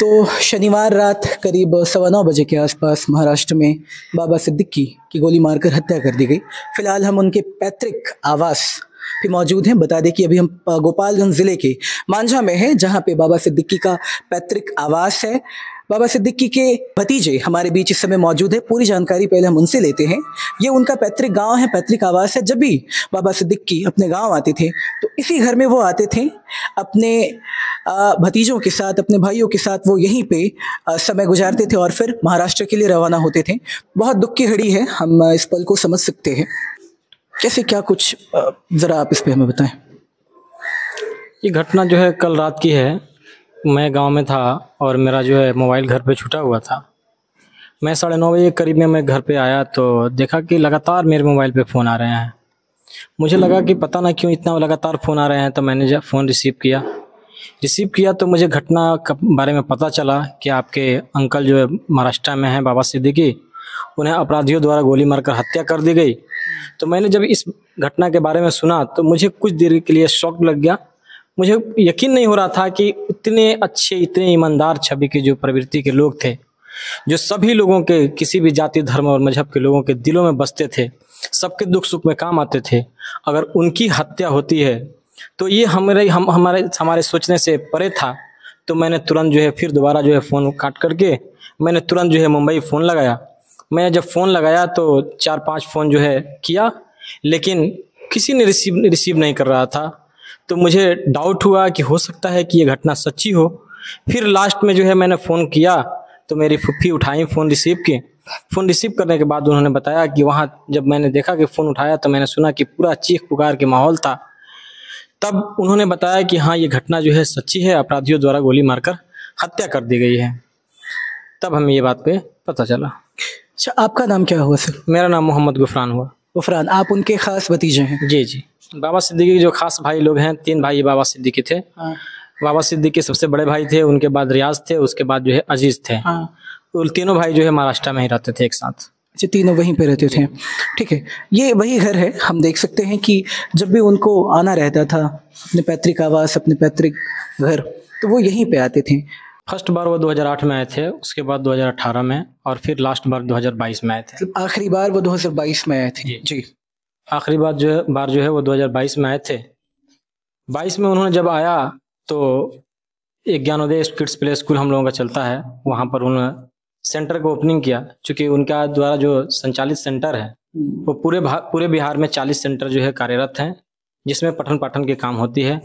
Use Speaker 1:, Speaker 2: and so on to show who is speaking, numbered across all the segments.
Speaker 1: तो शनिवार रात करीब सवा नौ बजे के आसपास महाराष्ट्र में बाबा सिद्दीकी की गोली मारकर हत्या कर दी गई फिलहाल हम उनके पैतृक आवास भी मौजूद हैं बता दें कि अभी हम गोपालगंज ज़िले के मांझा में हैं जहाँ पे बाबा सिद्दीकी का पैतृक आवास है बाबा सिद्दीकी के भतीजे हमारे बीच इस समय मौजूद है पूरी जानकारी पहले हम उनसे लेते हैं ये उनका पैतृक गांव है पैतृक आवास है जब भी बाबा सिद्दीकी अपने गांव आते थे तो इसी घर में वो आते थे अपने भतीजों के साथ अपने भाइयों के साथ वो यहीं पे समय गुजारते थे और फिर महाराष्ट्र के लिए रवाना होते थे बहुत दुख की घड़ी है हम इस पल को समझ सकते हैं कैसे क्या कुछ ज़रा आप इस पर हमें बताएं
Speaker 2: ये घटना जो है कल रात की है मैं गांव में था और मेरा जो है मोबाइल घर पे छुटा हुआ था मैं साढ़े नौ बजे करीब में मैं घर पे आया तो देखा कि लगातार मेरे मोबाइल पे फ़ोन आ रहे हैं मुझे लगा कि पता ना क्यों इतना लगातार फ़ोन आ रहे हैं तो मैंने जब फ़ोन रिसीव किया रिसीव किया तो मुझे घटना के बारे में पता चला कि आपके अंकल जो है महाराष्ट्र में हैं बाबा सिद्दीकी उन्हें अपराधियों द्वारा गोली मारकर हत्या कर दी गई तो मैंने जब इस घटना के बारे में सुना तो मुझे कुछ देर के लिए शौक लग गया मुझे यकीन नहीं हो रहा था कि इतने अच्छे इतने ईमानदार छवि के जो प्रवृत्ति के लोग थे जो सभी लोगों के किसी भी जाति धर्म और मजहब के लोगों के दिलों में बसते थे सबके दुख सुख में काम आते थे अगर उनकी हत्या होती है तो ये हमारे हम हमारे हमारे सोचने से परे था तो मैंने तुरंत जो है फिर दोबारा जो है फ़ोन काट करके मैंने तुरंत जो है मुंबई फ़ोन लगाया मैंने जब फ़ोन लगाया तो चार पांच फ़ोन जो है किया लेकिन किसी ने रिसीव रिसीव नहीं कर रहा था तो मुझे डाउट हुआ कि हो सकता है कि ये घटना सच्ची हो फिर लास्ट में जो है मैंने फ़ोन किया तो मेरी फुफी उठाई फ़ोन रिसीव की फ़ोन रिसीव करने के बाद उन्होंने बताया कि वहाँ जब मैंने देखा कि फ़ोन उठाया तो मैंने सुना कि पूरा चीख पुकार के माहौल था तब उन्होंने बताया कि हाँ ये घटना जो है सच्ची है अपराधियों द्वारा गोली मारकर हत्या कर दी गई है तब हमें ये बात पे पता चला
Speaker 1: अच्छा आपका नाम क्या हुआ सर मेरा नाम मोहम्मद गुफरान हुआ गुफरान आप उनके खास भतीजे हैं जी जी बाबा सिद्दीकी के जो खास
Speaker 2: भाई लोग हैं तीन भाई बाबा सिद्दीकी थे हाँ। बाबा सिद्दीकी सबसे बड़े भाई थे उनके बाद रियाज थे उसके बाद जो है अजीज थे हाँ। तीनों भाई जो है महाराष्ट्र में ही रहते थे एक साथ
Speaker 1: अच्छा तीनों वहीं पे रहते थे ठीक है ये वही घर है हम देख सकते हैं कि जब भी उनको आना रहता था अपने पैतृक आवास अपने पैतृक घर तो वो यहीं पे आते थे फर्स्ट बार
Speaker 2: वो 2008 में आए थे उसके बाद 2018 में और फिर लास्ट बार 2022 में आए थे मतलब आखिरी बार वो 2022 में आए थे जी, जी। आखिरी बार जो है बार जो है वो 2022 में आए थे 22 में उन्होंने जब आया तो एक ज्ञानोदय किड्स प्ले स्कूल हम लोगों का चलता है वहाँ पर उन्होंने सेंटर को ओपनिंग किया चूंकि उनका द्वारा जो संचालित सेंटर है हम्म। वो पूरे पूरे बिहार में चालीस सेंटर जो है कार्यरत हैं जिसमें पठन पाठन के काम होती है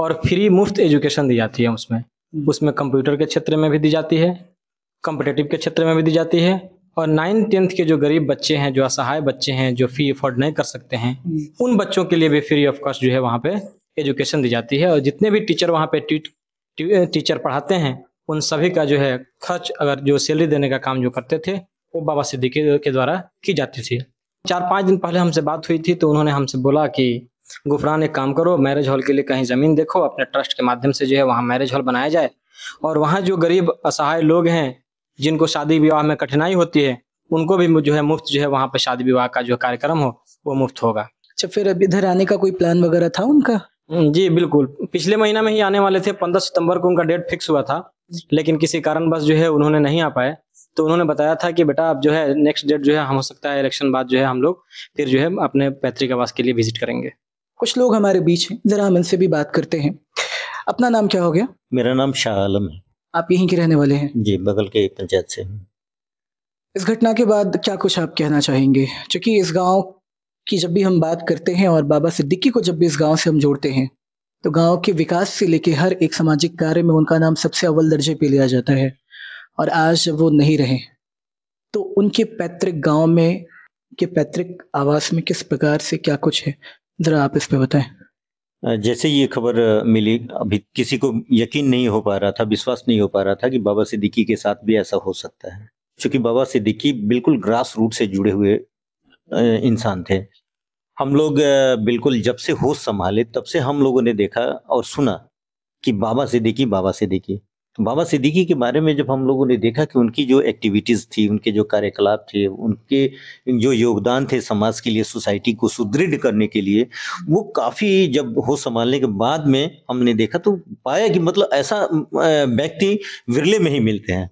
Speaker 2: और फ्री मुफ्त एजुकेशन दी जाती है उसमें हम्म। उसमें कंप्यूटर के क्षेत्र में भी दी जाती है कंपटेटिव के क्षेत्र में भी दी जाती है और नाइन टेंथ के जो गरीब बच्चे हैं जो असहाय बच्चे हैं जो फी अफोर्ड नहीं कर सकते हैं हम्म। उन बच्चों के लिए भी फ्री ऑफ कॉस्ट जो है वहाँ पे एजुकेशन दी जाती है और जितने भी टीचर वहाँ पे टी, टी, टीचर पढ़ाते हैं उन सभी का जो है खर्च अगर जो सैलरी देने का काम जो करते थे वो बाबा सिद्दीकी के द्वारा की जाती थी चार पाँच दिन पहले हमसे बात हुई थी तो उन्होंने हमसे बोला कि गुफरान एक काम करो मैरिज हॉल के लिए कहीं ज़मीन देखो अपने ट्रस्ट के माध्यम से जो है वहाँ मैरिज हॉल बनाया जाए और वहाँ जो गरीब असहाय लोग हैं जिनको शादी विवाह में कठिनाई होती है उनको भी जो है मुफ्त जो है वहाँ पर शादी विवाह का जो कार्यक्रम हो वो मुफ्त होगा
Speaker 1: अच्छा फिर अभी इधर आने का कोई प्लान वगैरह था उनका
Speaker 2: जी बिल्कुल पिछले महीना में ही आने वाले थे पंद्रह सितंबर को उनका डेट फिक्स हुआ था लेकिन किसी कारणवश जो है उन्होंने नहीं आ पाए तो उन्होंने बताया था कि बेटा आप जो है नेक्स्ट डेट जो है हम हो सकता है इलेक्शन बाद जो है हम लोग फिर जो है अपने पैतृक आवास के लिए विजिट करेंगे
Speaker 1: कुछ लोग हमारे बीच हैं जरा हम इनसे भी बात करते हैं अपना नाम क्या हो गया मेरा नाम शाह आलम है आप यहीं के रहने
Speaker 3: वाले हैं जी बगल के पंचायत से
Speaker 1: इस घटना के बाद क्या कुछ आप कहना चाहेंगे चूंकि इस गाँव की जब भी हम बात करते हैं और बाबा सिद्दीकी को जब भी इस गाँव से हम जोड़ते हैं तो गांव के विकास से लेके हर एक सामाजिक कार्य में उनका नाम सबसे अव्वल दर्जे पे लिया जाता है और आज जब वो नहीं रहे तो उनके पैतृक गांव में के पैतृक आवास में किस प्रकार से क्या कुछ है ज़रा आप इस पर बताएं
Speaker 3: जैसे ये खबर मिली अभी किसी को यकीन नहीं हो पा रहा था विश्वास नहीं हो पा रहा था कि बाबा सिद्दीकी के साथ भी ऐसा हो सकता है क्योंकि बाबा सिद्दीकी बिल्कुल ग्रास रूट से जुड़े हुए इंसान थे हम लोग बिल्कुल जब से होश संभाले तब से हम लोगों ने देखा और सुना कि बाबा सिद्दीकी बाबा सिद्दीकी तो बाबा सिद्दीकी के बारे में जब हम लोगों ने देखा कि उनकी जो एक्टिविटीज़ थी उनके जो कार्यकलाप थे उनके जो योगदान थे समाज के लिए सोसाइटी को सुदृढ़ करने के लिए वो काफ़ी जब हो संभालने के बाद में हमने देखा तो पाया कि मतलब ऐसा व्यक्ति विरले में ही मिलते हैं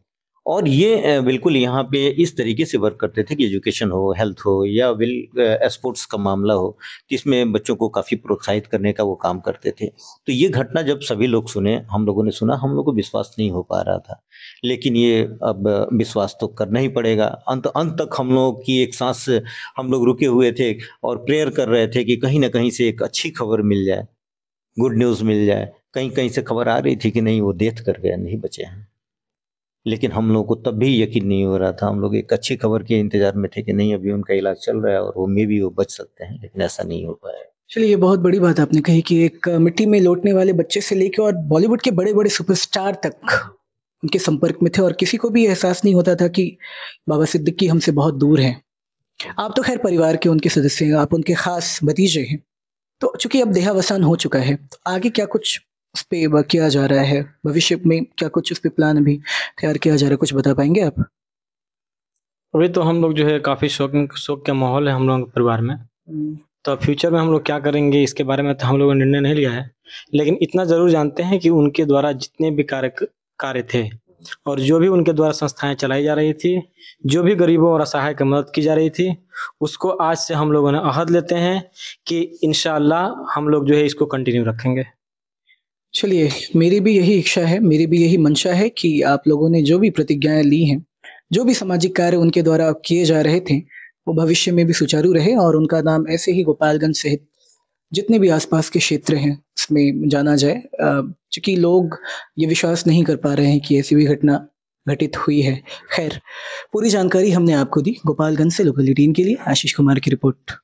Speaker 3: और ये बिल्कुल यहाँ पे इस तरीके से वर्क करते थे कि एजुकेशन हो हेल्थ हो या विल स्पोर्ट्स का मामला हो जिसमें बच्चों को काफ़ी प्रोत्साहित करने का वो काम करते थे तो ये घटना जब सभी लोग सुने हम लोगों ने सुना हम लोग को विश्वास नहीं हो पा रहा था लेकिन ये अब विश्वास तो करना ही पड़ेगा अंत अंत तक हम लोग की एक सांस हम लोग रुके हुए थे और प्रेयर कर रहे थे कि कहीं ना कहीं से एक अच्छी खबर मिल जाए गुड न्यूज़ मिल जाए कहीं कहीं से खबर आ रही थी कि नहीं वो डेथ कर गए नहीं बचे हैं लेकिन हम लोगों को तब भी यकीन नहीं हो रहा था हम लोग एक अच्छी खबर के इंतजार में थे कि नहीं अभी उनका इलाज चल रहा है और वो मे भी वो बच सकते हैं लेकिन ऐसा नहीं हो पाया
Speaker 1: चलिए ये बहुत बड़ी बात आपने कही कि एक मिट्टी में लौटने वाले बच्चे से लेकर और बॉलीवुड के बड़े बड़े सुपरस्टार तक उनके संपर्क में थे और किसी को भी एहसास नहीं होता था कि बाबा सिद्दीकी हमसे बहुत दूर हैं आप तो खैर परिवार के उनके सदस्य हैं आप उनके खास भतीजे हैं तो चूंकि अब देहावसान हो चुका है तो आगे क्या कुछ उस पर किया जा रहा है भविष्य में क्या कुछ उस पर प्लान भी तैयार किया जा रहा है कुछ बता पाएंगे आप
Speaker 2: अभी तो हम लोग जो है काफ़ी शौक शौक का माहौल है हम लोगों के परिवार में
Speaker 1: हम्म।
Speaker 2: तो फ्यूचर में हम लोग क्या करेंगे इसके बारे में तो हम लोगों ने निर्णय नहीं लिया है लेकिन इतना ज़रूर जानते हैं कि उनके द्वारा जितने भी कार्य कार्य थे और जो भी उनके द्वारा संस्थाएं चलाई जा रही थी जो भी गरीबों और असहाय की मदद की जा रही थी उसको आज से हम लोगों ने अहद लेते हैं कि इन हम लोग जो है इसको कंटिन्यू
Speaker 1: रखेंगे चलिए मेरी भी यही इच्छा है मेरी भी यही मंशा है कि आप लोगों ने जो भी प्रतिज्ञाएं ली हैं जो भी सामाजिक कार्य उनके द्वारा किए जा रहे थे वो भविष्य में भी सुचारू रहे और उनका नाम ऐसे ही गोपालगंज सहित जितने भी आसपास के क्षेत्र हैं उसमें जाना जाए चूंकि लोग ये विश्वास नहीं कर पा रहे हैं कि ऐसी भी घटना घटित हुई है खैर पूरी जानकारी हमने आपको दी गोपालगंज से लोकल के लिए आशीष कुमार की रिपोर्ट